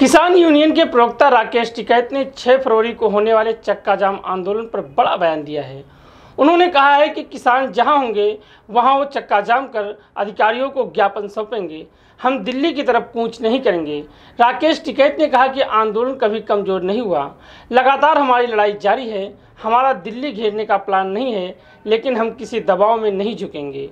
किसान यूनियन के प्रवक्ता राकेश टिकैत ने 6 फरवरी को होने वाले चक्का जाम आंदोलन पर बड़ा बयान दिया है उन्होंने कहा है कि किसान जहां होंगे वहां वो चक्का जाम कर अधिकारियों को ज्ञापन सौंपेंगे हम दिल्ली की तरफ कूच नहीं करेंगे राकेश टिकैत ने कहा कि आंदोलन कभी कमज़ोर नहीं हुआ लगातार हमारी लड़ाई जारी है हमारा दिल्ली घेरने का प्लान नहीं है लेकिन हम किसी दबाव में नहीं झुकेंगे